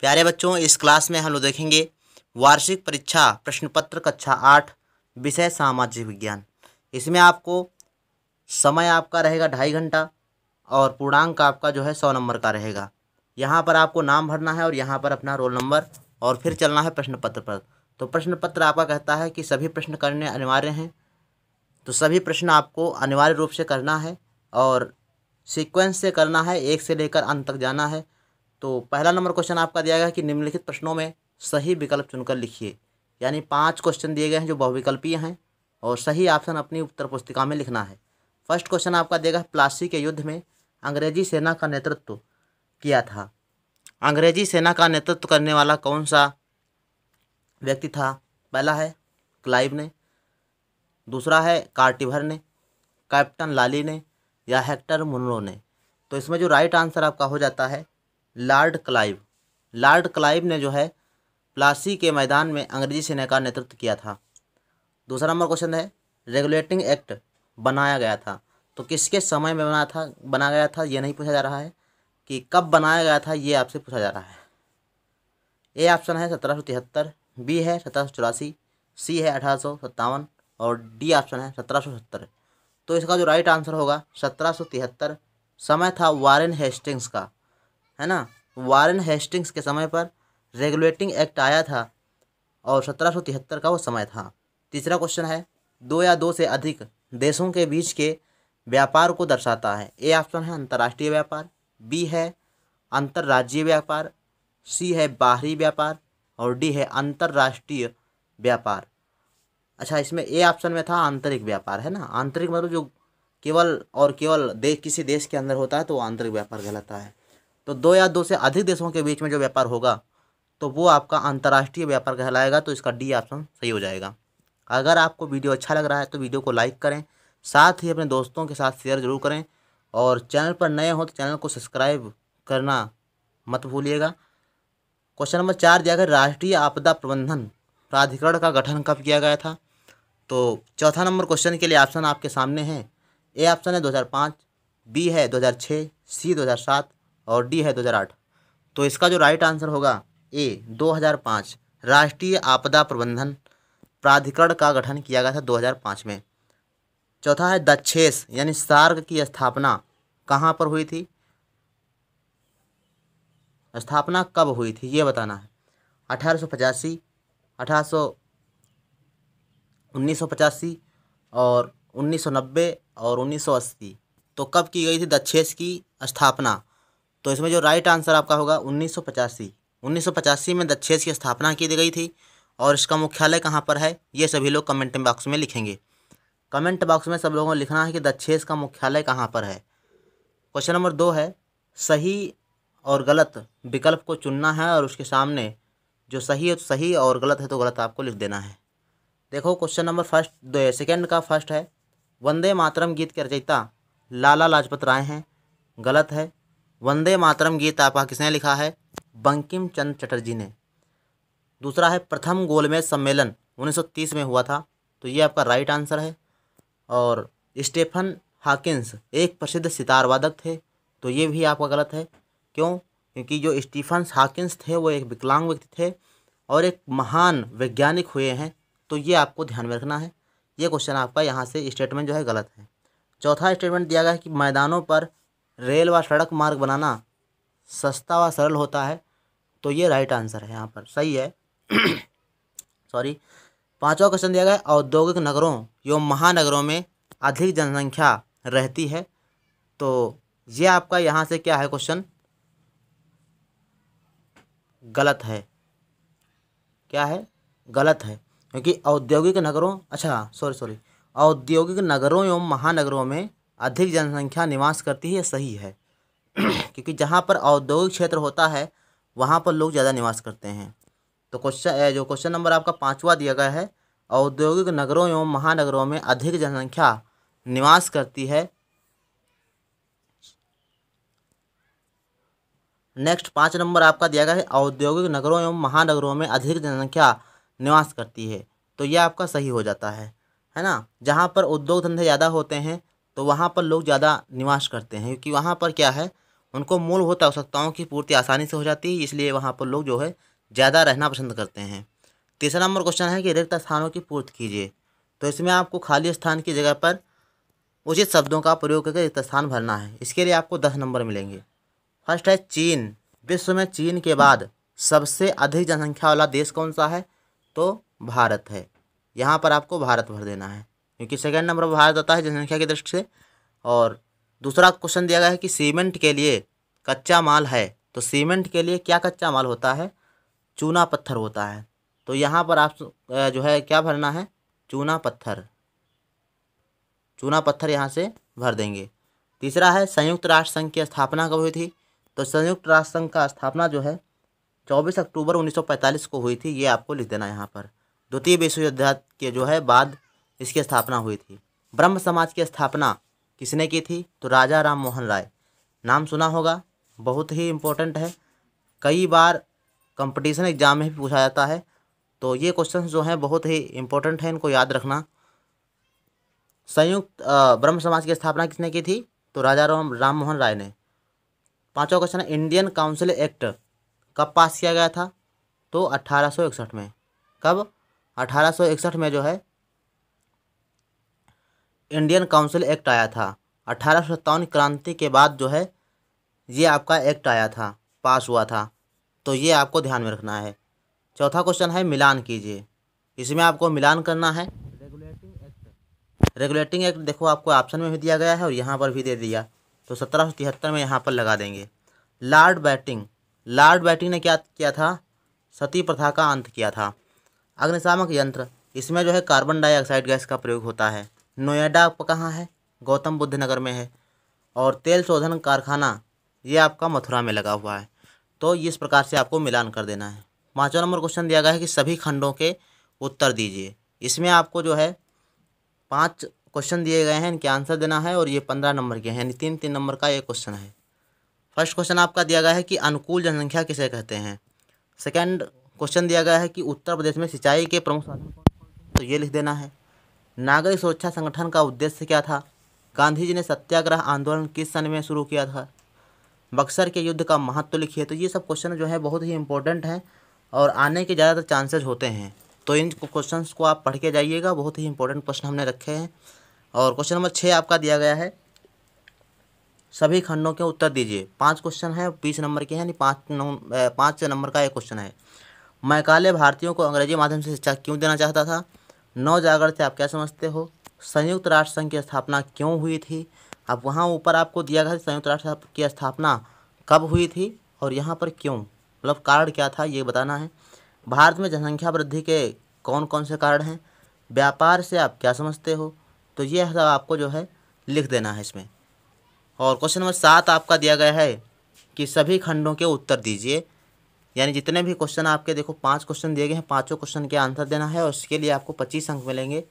प्यारे बच्चों इस क्लास में हम लोग देखेंगे वार्षिक परीक्षा प्रश्न पत्र कक्षा आठ विषय सामाजिक विज्ञान इसमें आपको समय आपका रहेगा ढाई घंटा और पूर्णांक आपका जो है सौ नंबर का रहेगा यहाँ पर आपको नाम भरना है और यहाँ पर अपना रोल नंबर और फिर चलना है प्रश्न पत्र पर तो प्रश्न पत्र आपका कहता है कि सभी प्रश्न करने अनिवार्य हैं तो सभी प्रश्न आपको अनिवार्य रूप से करना है और सीक्वेंस से करना है एक से लेकर अंत तक जाना है तो पहला नंबर क्वेश्चन आपका दिया गया कि निम्नलिखित प्रश्नों में सही विकल्प चुनकर लिखिए यानी पाँच क्वेश्चन दिए गए हैं जो बहुविकल्पीय हैं और सही ऑप्शन अपनी उत्तर पुस्तिका में लिखना है फर्स्ट क्वेश्चन आपका देगा प्लासी के युद्ध में अंग्रेजी सेना का नेतृत्व किया था अंग्रेजी सेना का नेतृत्व करने वाला कौन सा व्यक्ति था पहला है क्लाइव ने दूसरा है कार्टिवर ने कैप्टन लाली ने या हेक्टर मुनरो ने तो इसमें जो राइट आंसर आपका हो जाता है लॉर्ड क्लाइव लॉर्ड क्लाइव ने जो है प्लासी के मैदान में अंग्रेजी सेना का नेतृत्व किया था दूसरा नंबर क्वेश्चन है रेगुलेटिंग एक्ट बनाया गया था तो किसके समय में बना था बना गया था ये नहीं पूछा जा रहा है कि कब बनाया गया था ये आपसे पूछा जा रहा है ए ऑप्शन है सत्रह सौ तिहत्तर बी है सत्रह सौ चौरासी सी है अठारह सौ सत्तावन और डी ऑप्शन है सत्रह सौ सत्तर तो इसका जो राइट आंसर होगा सत्रह सौ तिहत्तर समय था वारेन हेस्टिंग्स का है ना वारन हेस्टिंग्स के समय पर रेगुलेटिंग एक्ट आया था और सत्रह का वो समय था तीसरा क्वेश्चन है दो या दो से अधिक देशों के बीच के व्यापार को दर्शाता है ए ऑप्शन है अंतर्राष्ट्रीय व्यापार बी है अंतर्राज्यीय व्यापार सी है बाहरी व्यापार और डी है अंतर्राष्ट्रीय व्यापार अच्छा इसमें ए ऑप्शन में था आंतरिक व्यापार है ना आंतरिक मतलब जो केवल और केवल देश किसी देश के अंदर होता है तो आंतरिक व्यापार कहलाता है तो दो या दो से अधिक देशों के बीच में जो व्यापार होगा तो वो आपका अंतर्राष्ट्रीय व्यापार कहलाएगा तो इसका डी ऑप्शन सही हो जाएगा अगर आपको वीडियो अच्छा लग रहा है तो वीडियो को लाइक करें साथ ही अपने दोस्तों के साथ शेयर जरूर करें और चैनल पर नए हों तो चैनल को सब्सक्राइब करना मत भूलिएगा क्वेश्चन नंबर चार दिया गया राष्ट्रीय आपदा प्रबंधन प्राधिकरण का गठन कब किया गया था तो चौथा नंबर क्वेश्चन के लिए ऑप्शन आपके सामने हैं ए ऑप्शन है 2005 बी है 2006 सी 2007 और डी है आठ तो इसका जो राइट आंसर होगा ए 2005 राष्ट्रीय आपदा प्रबंधन प्राधिकरण का गठन किया गया था 2005 में चौथा है दक्षेस यानी सार्क की स्थापना कहाँ पर हुई थी स्थापना कब हुई थी ये बताना है अठारह सौ पचासी अठारह सौ उन्नीस सौ पचासी और उन्नीस सौ नब्बे और उन्नीस सौ अस्सी तो कब की गई थी दक्षेस की स्थापना तो इसमें जो राइट आंसर आपका होगा उन्नीस सौ पचासी में दक्षेस की स्थापना की गई थी और इसका मुख्यालय कहाँ पर है ये सभी लोग कमेंट बॉक्स में लिखेंगे कमेंट बॉक्स में सब लोगों को लिखना है कि दक्षेस का मुख्यालय कहाँ पर है क्वेश्चन नंबर दो है सही और गलत विकल्प को चुनना है और उसके सामने जो सही है तो सही और गलत है तो गलत आपको लिख देना है देखो क्वेश्चन नंबर फर्स्ट दो सेकेंड का फर्स्ट है वंदे मातरम गीत के रचयिता लाला लाजपत राय हैं गलत है वंदे मातरम गीत आपका किसने लिखा है बंकिम चंद चटर्जी ने दूसरा है प्रथम गोलमेज सम्मेलन 1930 में हुआ था तो ये आपका राइट आंसर है और स्टेफन हाकिंस एक प्रसिद्ध सितार वादक थे तो ये भी आपका गलत है क्यों क्योंकि जो स्टीफन हाकिंस थे वो एक विकलांग व्यक्ति थे और एक महान वैज्ञानिक हुए हैं तो ये आपको ध्यान में रखना है ये क्वेश्चन आपका यहाँ से स्टेटमेंट जो है गलत है चौथा स्टेटमेंट दिया गया है कि मैदानों पर रेल व सड़क मार्ग बनाना सस्ता व सरल होता है तो ये राइट आंसर है यहाँ पर सही है सॉरी पाँचवा क्वेश्चन दिया गया औद्योगिक नगरों एवं महानगरों में अधिक जनसंख्या रहती है तो ये आपका यहाँ से क्या है क्वेश्चन गलत है क्या है गलत है क्योंकि औद्योगिक नगरों अच्छा सॉरी सॉरी औद्योगिक नगरों एवं महानगरों में अधिक जनसंख्या निवास करती है सही है क्योंकि जहाँ पर औद्योगिक क्षेत्र होता है वहाँ पर लोग ज़्यादा निवास करते हैं तो क्वेश्चन जो क्वेश्चन नंबर आपका पाँचवा दिया गया है औद्योगिक नगरों एवं महानगरों में अधिक जनसंख्या निवास करती है नेक्स्ट पाँच नंबर आपका दिया गया है औद्योगिक नगरों एवं महानगरों में अधिक जनसंख्या निवास करती है तो यह आपका सही हो जाता है है ना जहाँ पर उद्योग धंधे ज़्यादा होते हैं तो वहाँ पर लोग ज़्यादा निवास करते हैं क्योंकि वहाँ पर क्या है उनको मूलभूत आवश्यकताओं की पूर्ति आसानी से हो जाती है इसलिए वहाँ पर लोग जो है ज़्यादा रहना पसंद करते हैं तीसरा नंबर क्वेश्चन है कि रिक्त स्थानों की पूर्ति कीजिए तो इसमें आपको खाली स्थान की जगह पर उचित शब्दों का प्रयोग करके रिक्त स्थान भरना है इसके लिए आपको दस नंबर मिलेंगे फर्स्ट है चीन विश्व में चीन के बाद सबसे अधिक जनसंख्या वाला देश कौन सा है तो भारत है यहाँ पर आपको भारत भर देना है क्योंकि सेकेंड नंबर पर भारत आता है जनसंख्या की दृष्टि से और दूसरा क्वेश्चन दिया गया है कि सीमेंट के लिए कच्चा माल है तो सीमेंट के लिए क्या कच्चा माल होता है चूना पत्थर होता है तो यहाँ पर आप जो है क्या भरना है चूना पत्थर चूना पत्थर यहाँ से भर देंगे तीसरा है संयुक्त राष्ट्र संघ की स्थापना कब हुई थी तो संयुक्त राष्ट्र संघ का स्थापना जो है 24 अक्टूबर 1945 को हुई थी ये आपको लिख देना यहाँ पर द्वितीय विश्व युद्ध के जो है बाद इसकी स्थापना हुई थी ब्रह्म समाज की स्थापना किसने की थी तो राजा राम मोहन राय नाम सुना होगा बहुत ही इम्पोर्टेंट है कई बार कंपटीशन एग्जाम में भी पूछा जाता है तो ये क्वेश्चन जो हैं बहुत ही इम्पोर्टेंट हैं इनको याद रखना संयुक्त ब्रह्म समाज की स्थापना किसने की थी तो राजा राम राम मोहन राय ने पांचवा क्वेश्चन है इंडियन काउंसिल एक्ट कब पास किया गया था तो अट्ठारह में कब अठारह में जो है इंडियन काउंसिल एक्ट आया था अठारह क्रांति के बाद जो है ये आपका एक्ट आया था पास हुआ था तो ये आपको ध्यान में रखना है चौथा क्वेश्चन है मिलान कीजिए इसमें आपको मिलान करना है रेगुलेटिंग एक्ट रेगुलेटिंग एक्ट देखो आपको ऑप्शन में भी दिया गया है और यहाँ पर भी दे दिया तो सत्रह तिहत्तर में यहाँ पर लगा देंगे लॉर्ड बैटिंग लॉर्ड बैटिंग ने क्या किया था सती प्रथा का अंत किया था अग्निशामक यंत्र इसमें जो है कार्बन डाइऑक्साइड गैस का प्रयोग होता है नोएडा आपका कहाँ है गौतम बुद्ध नगर में है और तेल शोधन कारखाना ये आपका मथुरा में लगा हुआ है तो इस प्रकार से आपको मिलान कर देना है पाँचों नंबर क्वेश्चन दिया गया है कि सभी खंडों के उत्तर दीजिए इसमें आपको जो है पाँच क्वेश्चन दिए गए हैं इनके आंसर देना है और ये पंद्रह नंबर के हैं यानी तीन तीन नंबर का ये क्वेश्चन है फर्स्ट क्वेश्चन आपका दिया गया है कि अनुकूल जनसंख्या किसे कहते हैं सेकेंड क्वेश्चन दिया गया है कि उत्तर प्रदेश में सिंचाई के प्रमुख साधन तो ये लिख देना है नागरिक सुरक्षा संगठन का उद्देश्य क्या था गांधी जी ने सत्याग्रह आंदोलन किस सन में शुरू किया था बक्सर के युद्ध का महत्व लिखिए तो ये सब क्वेश्चन जो है बहुत ही इंपॉर्टेंट हैं और आने के ज़्यादातर चांसेज होते हैं तो इन क्वेश्चन को आप पढ़ के जाइएगा बहुत ही इंपॉर्टेंट क्वेश्चन हमने रखे हैं और क्वेश्चन नंबर छः आपका दिया गया है सभी खंडों के उत्तर दीजिए पांच क्वेश्चन है बीस नंबर के हैं यानी पाँच पाँच नंबर का एक क्वेश्चन है मैकाले भारतीयों को अंग्रेजी माध्यम से शिक्षा क्यों देना चाहता था नौ जागरण से आप क्या समझते हो संयुक्त राष्ट्र संघ की स्थापना क्यों हुई थी अब वहाँ ऊपर आपको दिया गया संयुक्त राष्ट्र की स्थापना कब हुई थी और यहाँ पर क्यों मतलब कारण क्या था ये बताना है भारत में जनसंख्या वृद्धि के कौन कौन से कारण हैं व्यापार से आप क्या समझते हो तो ये सब आपको जो है लिख देना है इसमें और क्वेश्चन नंबर सात आपका दिया गया है कि सभी खंडों के उत्तर दीजिए यानी जितने भी क्वेश्चन आपके देखो पांच क्वेश्चन दिए गए हैं पांचों क्वेश्चन के आंसर देना है और उसके लिए आपको पच्चीस अंक मिलेंगे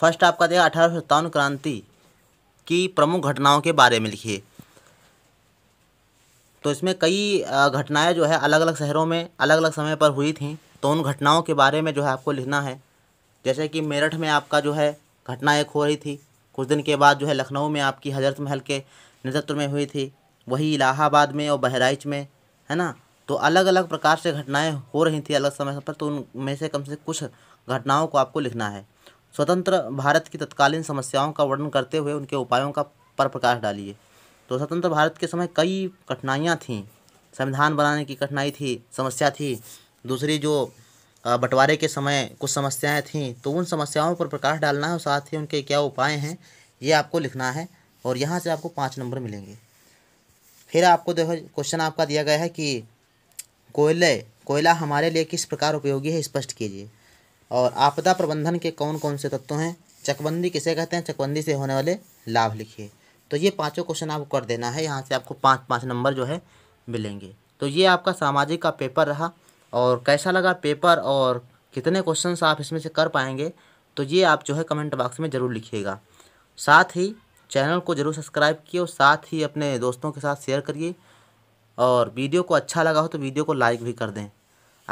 फर्स्ट आपका देगा अठारह सत्तावन क्रांति की प्रमुख घटनाओं के बारे में लिखिए तो इसमें कई घटनाएं जो है अलग अलग शहरों में अलग अलग समय पर हुई थी तो उन घटनाओं के बारे में जो है आपको लिखना है जैसे कि मेरठ में आपका जो है घटना एक हो रही थी कुछ दिन के बाद जो है लखनऊ में आपकी हजरत महल के नेतृत्व में हुई थी वही इलाहाबाद में और बहराइच में है ना तो अलग अलग प्रकार से घटनाएं हो रही थी अलग समय पर तो उनमें से कम से कुछ घटनाओं को आपको लिखना है स्वतंत्र भारत की तत्कालीन समस्याओं का वर्णन करते हुए उनके उपायों का पर प्रकाश डालिए तो स्वतंत्र भारत के समय कई कठिनाइयाँ थीं संविधान बनाने की कठिनाई थी समस्या थी दूसरी जो बंटवारे के समय कुछ समस्याएं थीं तो उन समस्याओं पर प्रकाश डालना है और साथ ही उनके क्या उपाय हैं ये आपको लिखना है और यहाँ से आपको पाँच नंबर मिलेंगे फिर आपको देखो क्वेश्चन आपका दिया गया है कि कोयले कोयला हमारे लिए किस प्रकार उपयोगी है स्पष्ट कीजिए और आपदा प्रबंधन के कौन कौन से तत्व हैं चकबंदी किसे कहते हैं चकबंदी से होने वाले लाभ लिखिए तो ये पांचों क्वेश्चन आपको कर देना है यहाँ से आपको पाँच पाँच नंबर जो है मिलेंगे तो ये आपका सामाजिक का पेपर रहा और कैसा लगा पेपर और कितने क्वेश्चन आप इसमें से कर पाएंगे तो ये आप जो है कमेंट बॉक्स में ज़रूर लिखिएगा साथ ही चैनल को ज़रूर सब्सक्राइब किए और साथ ही अपने दोस्तों के साथ शेयर करिए और वीडियो को अच्छा लगा हो तो वीडियो को लाइक भी कर दें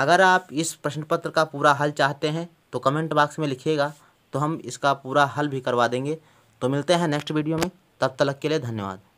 अगर आप इस प्रश्न पत्र का पूरा हल चाहते हैं तो कमेंट बॉक्स में लिखिएगा तो हम इसका पूरा हल भी करवा देंगे तो मिलते हैं नेक्स्ट वीडियो में तब तक के लिए धन्यवाद